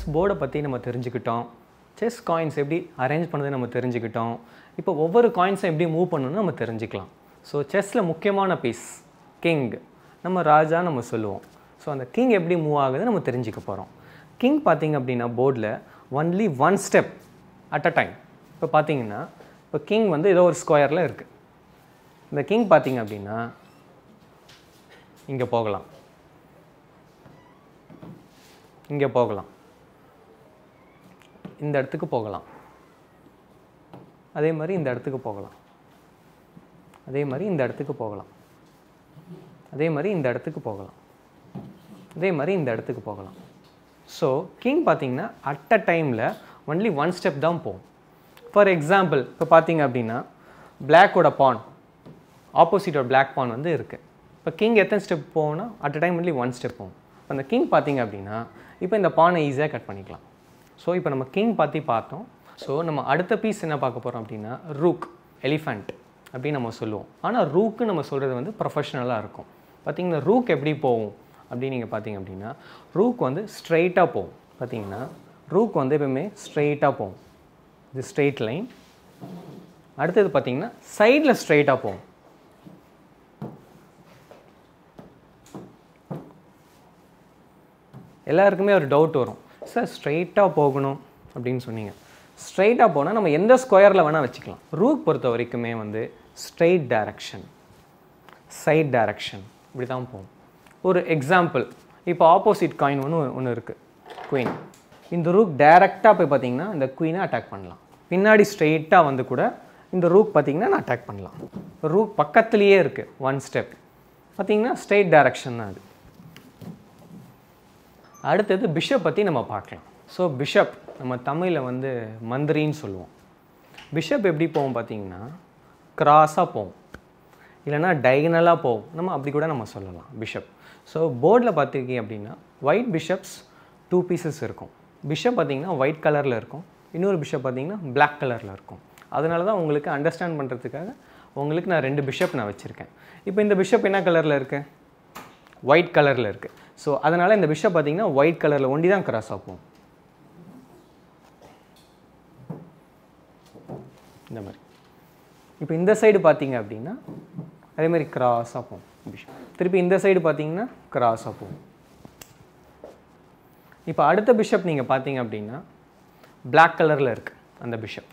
chess போர்டை பற்றி நம்ம தெரிஞ்சுக்கிட்டோம் செஸ் காயின்ஸ் எப்படி அரேஞ்ச் பண்ணதை நம்ம தெரிஞ்சுக்கிட்டோம் இப்போ ஒவ்வொரு காயின்ஸும் எப்படி மூவ் பண்ணணும்னு நம்ம தெரிஞ்சுக்கலாம் ஸோ செஸ்ஸில் முக்கியமான பீஸ் கிங் நம்ம ராஜா நம்ம சொல்லுவோம் ஸோ அந்த கிங் எப்படி மூவ் ஆகுது நம்ம தெரிஞ்சுக்க போகிறோம் கிங் பார்த்திங்க அப்படின்னா போர்டில் only one step at a time இப்போ பார்த்தீங்கன்னா இப்போ கிங் வந்து ஏதோ ஒரு ஸ்கொயரில் இருக்குது இந்த கிங் பார்த்திங்க அப்படின்னா இங்கே போகலாம் இங்கே போகலாம் இந்த இடத்துக்கு போகலாம் அதே மாதிரி இந்த இடத்துக்கு போகலாம் அதே மாதிரி இந்த இடத்துக்கு போகலாம் அதே மாதிரி இந்த இடத்துக்கு போகலாம் அதே மாதிரி இந்த இடத்துக்கு போகலாம் ஸோ கிங் பார்த்தீங்கன்னா அட் அ டைமில் ஒன்லி ஒன் ஸ்டெப் தான் போகும் ஃபார் எக்ஸாம்பிள் இப்போ பார்த்தீங்க அப்படின்னா பிளாக்கோட பான் ஆப்போசிட்டோட பிளாக் பான் வந்து இருக்குது இப்போ கிங் எத்தனை ஸ்டெப் போகணும்னா at a time only one step போகும் அந்த கிங் பார்த்தீங்க அப்படின்னா இப்போ இந்த பானை ஈஸியாக கட் பண்ணிக்கலாம் ஸோ இப்போ நம்ம கிங் பற்றி பார்த்தோம் ஸோ நம்ம அடுத்த பீஸ் என்ன பார்க்க போகிறோம் அப்படின்னா ரூக் எலிஃபண்ட் அப்படின்னு நம்ம சொல்லுவோம் ஆனால் ரூக்கு நம்ம சொல்கிறது வந்து ப்ரொஃபஷ்னலாக இருக்கும் பார்த்திங்கன்னா ரூக் எப்படி போகும் அப்படின்னு நீங்கள் பார்த்தீங்க அப்படின்னா ரூக் வந்து ஸ்ட்ரெயிட்டாக போகும் பார்த்தீங்கன்னா ரூக் வந்து எப்பவுமே ஸ்ட்ரெயிட்டாக போகும் இது ஸ்ட்ரெயிட் லைன் அடுத்தது பார்த்திங்கன்னா சைடில் ஸ்ட்ரெயிட்டாக போகும் எல்லாருக்குமே ஒரு டவுட் வரும் சார் ஸ்ட்ரெயிட்டாக போகணும் அப்படின்னு சொன்னீங்க ஸ்ட்ரெயிட்டாக போனால் நம்ம எந்த ஸ்கொயரில் வேணால் வச்சுக்கலாம் ரூட் பொறுத்த வரைக்குமே வந்து ஸ்ட்ரெயிட் டைரக்ஷன் சைட் டைரக்ஷன் இப்படி தான் போகும் ஒரு எக்ஸாம்பிள் இப்போ ஆப்போசிட் காயின் ஒன்று ஒன்று இருக்குது குயின் இந்த ரூக் டைரெக்டாக போய் பார்த்தீங்கன்னா இந்த குயினை அட்டாக் பண்ணலாம் பின்னாடி ஸ்ட்ரெயிட்டாக வந்து கூட இந்த ரூக் பார்த்திங்கன்னா நான் அட்டாக் பண்ணலாம் ரூக் பக்கத்துலேயே இருக்குது ஒன் ஸ்டெப் பார்த்திங்கன்னா ஸ்ட்ரெயிட் டைரக்ஷன் தான் அது அடுத்தது பிஷப் பற்றி நம்ம பார்க்கலாம் ஸோ பிஷப் நம்ம தமிழில் வந்து மந்திரின்னு சொல்லுவோம் பிஷப் எப்படி போவோம் பார்த்தீங்கன்னா கிராஸாக போவோம் இல்லைனா டைகனலாக போவோம் நம்ம அப்படி கூட நம்ம சொல்லலாம் பிஷப் ஸோ போர்டில் பார்த்துருக்கீங்க அப்படின்னா ஒயிட் பிஷப்ஸ் டூ பீசஸ் இருக்கும் பிஷப் பார்த்திங்கன்னா ஒயிட் கலரில் இருக்கும் இன்னொரு பிஷப் பார்த்திங்கன்னா பிளாக் கலரில் இருக்கும் அதனால தான் உங்களுக்கு அண்டர்ஸ்டாண்ட் பண்ணுறதுக்காக உங்களுக்கு நான் ரெண்டு பிஷப் நான் வச்சுருக்கேன் இப்போ இந்த பிஷப் என்ன கலரில் இருக்குது ஒயிட் கலரில் இருக்குது ஸோ அதனால் இந்த பிஷப் பார்த்தீங்கன்னா ஒயிட் கலரில் ஒண்டி தான் கிராஸ் ஆகும் இந்த மாதிரி இப்போ இந்த சைடு பார்த்தீங்க அப்படின்னா அதே மாதிரி கிராஸ் ஆகும் பிஷப் திருப்பி இந்த சைடு பார்த்தீங்கன்னா கிராஸ் ஆகும் இப்போ அடுத்த பிஷப் நீங்கள் பார்த்தீங்க அப்படின்னா பிளாக் கலரில் இருக்குது அந்த பிஷப்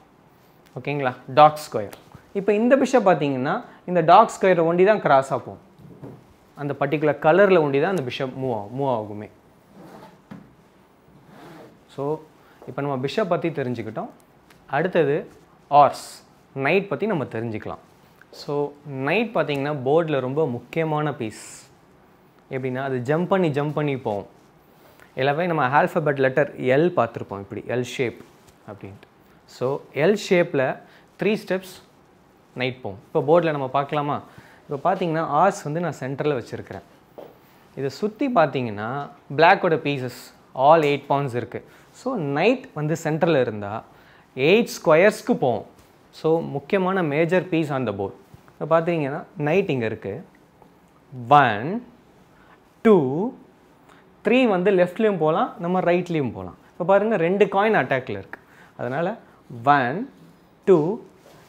ஓகேங்களா டாக் ஸ்கொயர் இப்போ இந்த பிஷப் பார்த்தீங்கன்னா இந்த டாக் ஸ்கொயரை ஒண்டி தான் கிராஸ் ஆகும் அந்த பர்டிகுலர் கலரில் ஒண்டி தான் அந்த பிஷப் மூவ் ஆகும் மூவ் ஆகுமே ஸோ இப்போ நம்ம பிஷப் பற்றி தெரிஞ்சுக்கிட்டோம் அடுத்தது ஆர்ஸ் நைட் பற்றி நம்ம தெரிஞ்சுக்கலாம் ஸோ நைட் பார்த்திங்கன்னா போர்டில் ரொம்ப முக்கியமான பீஸ் எப்படின்னா அது ஜம்ப் பண்ணி ஜம்ப் பண்ணி போவோம் எல்லாமே நம்ம ஆல்ஃபபெட் லெட்டர் எல் பார்த்துருப்போம் இப்படி எல் ஷேப் அப்படின்ட்டு ஸோ எல் ஷேப்பில் த்ரீ ஸ்டெப்ஸ் நைட் போவோம் இப்போ போர்டில் நம்ம பார்க்கலாமா இப்போ பார்த்தீங்கன்னா ஆர்ஸ் வந்து நான் சென்டரில் வச்சுருக்கிறேன் இதை சுற்றி பார்த்தீங்கன்னா பிளாக்கோட பீசஸ் ஆல் எயிட் பவுண்ட்ஸ் இருக்குது ஸோ நைட் வந்து சென்டரில் இருந்தால் எயிட் ஸ்கொயர்ஸ்க்கு போகும் ஸோ முக்கியமான major piece on the board இப்போ பார்த்தீங்கன்னா நைட் இங்கே இருக்குது ஒன் டூ த்ரீ வந்து லெஃப்ட்லேயும் போகலாம் நம்ம ரைட்லேயும் போகலாம் இப்போ பாருங்கள் ரெண்டு காயின் அட்டாக்கில் இருக்குது அதனால் one two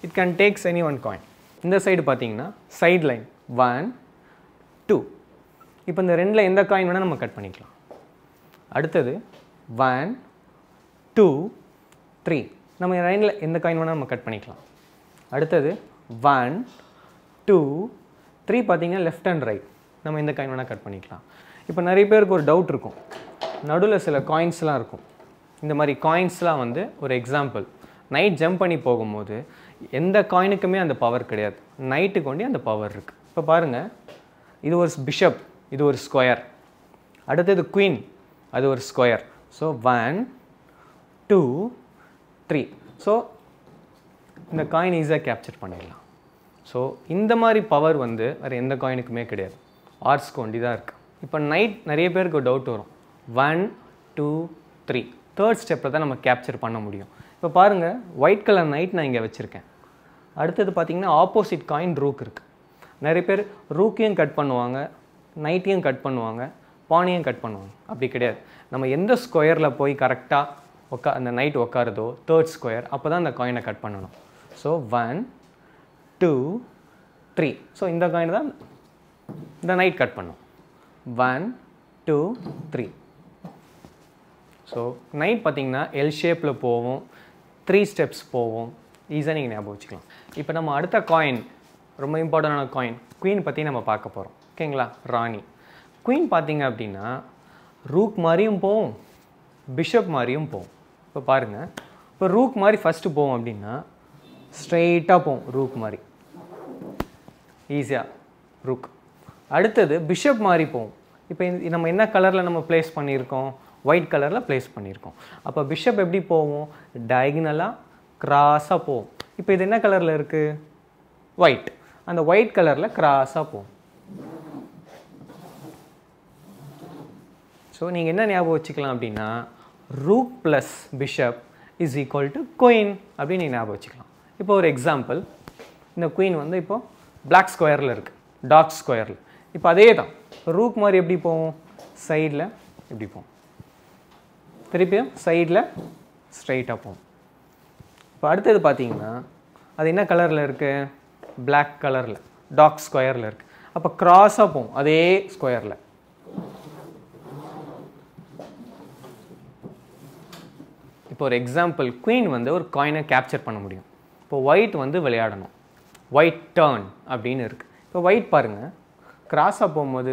it can takes any one coin இந்த சைடு பார்த்தீங்கன்னா சைட் லைன் ஒன் டூ இப்போ இந்த ரெண்டில் எந்த காயின் வேணால் நம்ம கட் பண்ணிக்கலாம் அடுத்தது ஒன் டூ த்ரீ நம்ம லைனில் எந்த காயின் வேணால் நம்ம கட் பண்ணிக்கலாம் அடுத்தது ஒன் டூ த்ரீ பார்த்தீங்கன்னா லெஃப்ட் அண்ட் ரைட் நம்ம எந்த காயின் வேணால் கட் பண்ணிக்கலாம் இப்போ நிறைய பேருக்கு ஒரு டவுட் இருக்கும் நடுவில் சில காயின்ஸ்லாம் இருக்கும் இந்த மாதிரி காயின்ஸ்லாம் வந்து ஒரு எக்ஸாம்பிள் நைட் ஜம்ப் பண்ணி போகும்போது எந்த காயினுக்குமே அந்த பவர் கிடையாது நைட்டுக்கு ஒண்டி அந்த பவர் இருக்குது இப்போ பாருங்கள் இது ஒரு பிஷப் இது ஒரு ஸ்கொயர் அடுத்தது குயின் அது ஒரு square so one two three so இந்த காயின் ஈஸியாக கேப்சர் பண்ணிடலாம் ஸோ இந்த மாதிரி பவர் வந்து வேறு எந்த காயினுக்குமே கிடையாது ஆர்ட்ஸ்க்கு ஒண்டி தான் இருக்குது இப்போ நைட் நிறைய பேருக்கு டவுட் வரும் ஒன் டூ த்ரீ தேர்ட் ஸ்டெப்பில் தான் நம்ம கேப்சர் பண்ண முடியும் இப்போ பாருங்கள் ஒயிட் கலர் நைட் நான் இங்கே வச்சுருக்கேன் அடுத்தது பார்த்திங்கன்னா ஆப்போசிட் காயின் ரூக் இருக்குது நிறைய பேர் ரூக்கையும் கட் பண்ணுவாங்க நைட்டையும் கட் பண்ணுவாங்க பானையும் கட் பண்ணுவாங்க அப்படி கிடையாது நம்ம எந்த ஸ்கொயரில் போய் கரெக்டாக உக்கா அந்த நைட் உக்காருதோ தேர்ட் ஸ்கொயர் அப்போ தான் அந்த காயினை கட் பண்ணணும் so one two three so இந்த காயின் தான் இந்த நைட் கட் பண்ணும் one two three so knight பார்த்திங்கன்னா எல் ஷேப்பில் போவோம் த்ரீ ஸ்டெப்ஸ் போவோம் ஈஸியாக நீங்கள் ஞாபகம் வச்சுக்கலாம் இப்போ நம்ம அடுத்த காயின் ரொம்ப இம்பார்ட்டண்டான காயின் குயின் பற்றி நம்ம பார்க்க போகிறோம் ஓகேங்களா ராணி குயின் பார்த்தீங்க அப்படின்னா ரூக் மாதிரியும் போவோம் பிஷப் மாதிரியும் போவோம் இப்போ பாருங்கள் இப்போ ரூக் மாதிரி ஃபஸ்ட்டு போவோம் அப்படின்னா ஸ்ட்ரெயிட்டாக போவோம் ரூக் மாதிரி ஈஸியாக ரூக் அடுத்தது பிஷப் மாதிரி போவோம் இப்போ நம்ம என்ன கலரில் நம்ம ப்ளேஸ் பண்ணியிருக்கோம் ஒயிட் கலரில் ப்ளேஸ் பண்ணியிருக்கோம் அப்போ பிஷப் எப்படி போவோம் டயக்னலாக கிராஸாக போவோம் இப்போ இது என்ன கலரில் இருக்குது ஒயிட் அந்த ஒயிட் கலரில் கிராஸாக போகும் ஸோ நீங்கள் என்ன ஞாபகம் வச்சுக்கலாம் அப்படின்னா rook plus bishop is equal to queen அப்படின்னு நீங்கள் ஞாபகம் வச்சுக்கலாம் இப்போ ஒரு எக்ஸாம்பிள் இந்த குயின் வந்து இப்போது பிளாக் ஸ்கொயரில் இருக்குது டார்க் ஸ்கொயரில் இப்போ அதே தான் ரூக் மாதிரி எப்படி போவோம் சைடில் எப்படி போவோம் திருப்பியும் சைடில் ஸ்ட்ரைட்டாக போகும் இப்போ அடுத்தது பார்த்தீங்கன்னா அது என்ன கலரில் இருக்குது பிளாக் கலரில் டாக் ஸ்கொயரில் இருக்குது அப்போ க்ராஸாக போகும் அதே ஸ்கொயரில் இப்போ ஒரு எக்ஸாம்பிள் குவீன் வந்து ஒரு காயினை கேப்சர் பண்ண முடியும் இப்போ ஒயிட் வந்து விளையாடணும் ஒயிட் டேர்ன் அப்படின்னு இருக்குது இப்போ ஒயிட் பாருங்கள் க்ராஸாக போகும்போது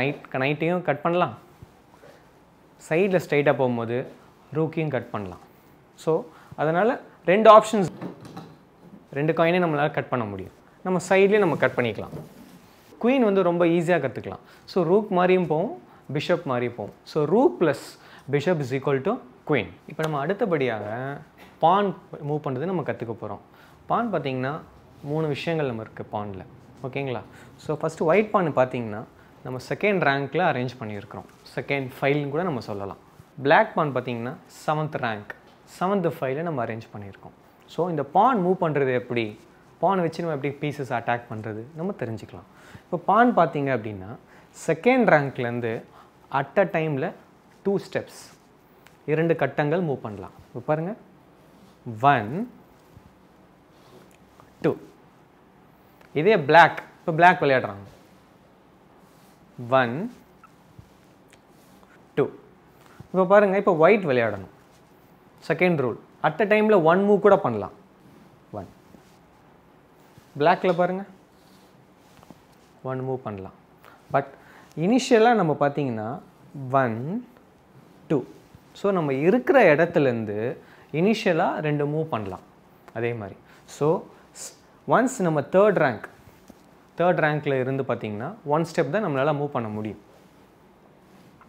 நைட் நைட்டையும் கட் பண்ணலாம் சைடில் ஸ்ட்ரைட்டாக போகும்போது ரூக்கியும் கட் பண்ணலாம் ஸோ அதனால் ரெண்டு ஆப்ஷன்ஸ் ரெண்டு காயினே நம்மளால் கட் பண்ண முடியும் நம்ம சைட்லேயும் நம்ம கட் பண்ணிக்கலாம் குயின் வந்து ரொம்ப ஈஸியாக கற்றுக்கலாம் ஸோ ரூக் மாதிரியும் போவோம் பிஷப் மாதிரியும் போவோம் so rook plus bishop is equal to queen இப்போ நம்ம அடுத்தபடியாக பான் மூவ் பண்ணுறது நம்ம கற்றுக்க போகிறோம் பான் பார்த்திங்கன்னா மூணு விஷயங்கள் நம்ம இருக்குது பானில் ஓகேங்களா ஸோ ஃபஸ்ட்டு ஒயிட் பான் பார்த்திங்கன்னா நம்ம செகண்ட் ரேங்க்கில் அரேஞ்ச் பண்ணியிருக்கிறோம் செகண்ட் ஃபைல்னு கூட நம்ம சொல்லலாம் பிளாக் பான் பார்த்திங்கன்னா செவன்த் ரேங்க் செவன்த்து ஃபைலை நம்ம அரேஞ்ச் பண்ணியிருக்கோம் ஸோ இந்த பான் மூவ் பண்ணுறது எப்படி பான் வச்சு நம்ம எப்படி பீசஸ் அட்டாக் பண்ணுறது நம்ம தெரிஞ்சுக்கலாம் இப்போ பான் பார்த்திங்க அப்படின்னா செகண்ட் ரேங்க்லேருந்து அட் அ டைமில் டூ ஸ்டெப்ஸ் இரண்டு கட்டங்கள் மூவ் பண்ணலாம் இப்போ பாருங்கள் ஒன் டூ இதே பிளாக் இப்போ பிளாக் விளையாடுறாங்க ஒன் டூ இப்போ பாருங்கள் இப்போ ஒயிட் விளையாடணும் செகண்ட் ரூல் அட் அ டைமில் ஒன் மூவ் கூட பண்ணலாம் ஒன் பிளாக்கில் பாருங்கள் ஒன் மூவ் பண்ணலாம் பட் இனிஷியலாக நம்ம பார்த்தீங்கன்னா ஒன் டூ ஸோ நம்ம இருக்கிற இடத்துலேருந்து இனிஷியலாக ரெண்டு மூவ் பண்ணலாம் அதே மாதிரி ஸோ ஒன்ஸ் நம்ம தேர்ட் ரேங்க் தேர்ட் ரேங்க்கில் இருந்து பார்த்திங்கன்னா ஒன் ஸ்டெப் தான் நம்மளால் மூவ் பண்ண முடியும்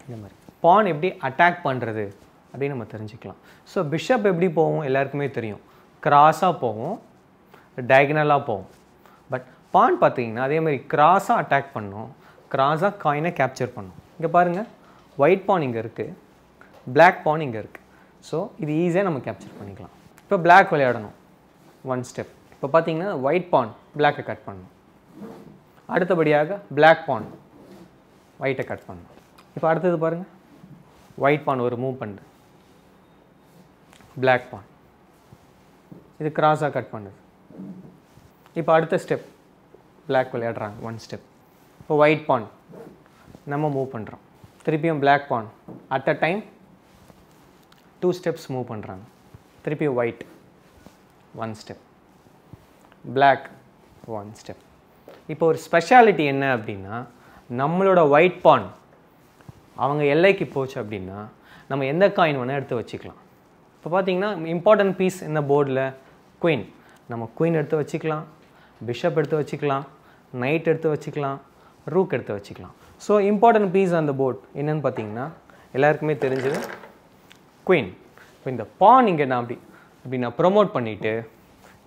இந்த மாதிரி பான் எப்படி அட்டாக் பண்ணுறது அப்படின்னு நம்ம தெரிஞ்சுக்கலாம் ஸோ பிஷப் எப்படி போவோம் எல்லாருக்குமே தெரியும் கிராஸாக போவோம் டயக்னலாக போவோம் பட் பான் பார்த்தீங்கன்னா அதேமாதிரி கிராஸாக அட்டாக் பண்ணோம் கிராஸாக காயினை கேப்சர் பண்ணும் இங்கே பாருங்கள் ஒயிட் பான் இங்கே இருக்குது பிளாக் பான் இங்கே இருக்குது ஸோ இது ஈஸியாக நம்ம கேப்சர் பண்ணிக்கலாம் இப்போ பிளாக் விளையாடணும் ஒன் ஸ்டெப் இப்போ பார்த்தீங்கன்னா ஒயிட் பான் பிளாக்கை கட் பண்ணணும் அடுத்தபடியாக பிளாக் பான் ஒயிட்டை கட் பண்ணும் இப்போ அடுத்தது பாருங்கள் ஒயிட் பான் ஒரு மூவ் பண்ணுது பிளாக் பான் இது கிராஸாக கட் பண்ணுது இப்போ அடுத்த ஸ்டெப் பிளாக் விளையாடுறாங்க ஒன் ஸ்டெப் இப்போ ஒயிட் பான் நம்ம மூவ் பண்ணுறோம் திருப்பியும் black pawn at a time two steps move பண்ணுறாங்க திருப்பியும் white one step black one step இப்போ ஒரு ஸ்பெஷாலிட்டி என்ன அப்படின்னா நம்மளோட ஒயிட் பான் அவங்க எல்லைக்கு போச்சு அப்படின்னா நம்ம எந்த காயின் வேணால் எடுத்து வச்சுக்கலாம் இப்போ பார்த்தீங்கன்னா இம்பார்ட்டன்ட் பீஸ் இந்த போர்டில் குயின் நம்ம குயின் எடுத்து வச்சுக்கலாம் பிஷப் எடுத்து வச்சுக்கலாம் நைட் எடுத்து வச்சுக்கலாம் ரூக் எடுத்து வச்சுக்கலாம் ஸோ இம்பார்ட்டன்ட் பீஸ் அந்த போர்ட் என்னென்னு பார்த்தீங்கன்னா எல்லாருக்குமே தெரிஞ்சது குயின் இப்போ இந்த பான் இங்கே நான் அப்படி அப்படி நான் ப்ரொமோட் பண்ணிவிட்டு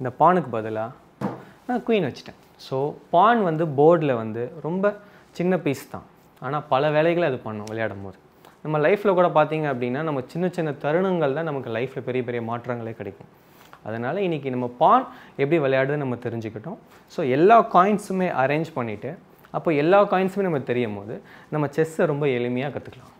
இந்த பானுக்கு பதிலாக நான் குயின் வச்சுட்டேன் ஸோ பான் வந்து போர்டில் வந்து ரொம்ப சின்ன பீஸ் தான் ஆனால் பல வேலைகளை அது பண்ணும் விளையாடும் போது நம்ம லைஃப்பில் கூட பார்த்தீங்க அப்படின்னா நம்ம சின்ன சின்ன தான் நமக்கு லைஃப்பில் பெரிய பெரிய மாற்றங்களே கிடைக்கும் அதனால் இன்றைக்கி நம்ம பான் எப்படி விளையாடுதுன்னு நம்ம தெரிஞ்சுக்கிட்டோம் ஸோ எல்லா காயின்ஸுமே அரேஞ்ச் பண்ணிவிட்டு அப்போ எல்லா காயின்ஸுமே நம்ம தெரியும் போது நம்ம செஸ்ஸை ரொம்ப எளிமையாக கற்றுக்கலாம்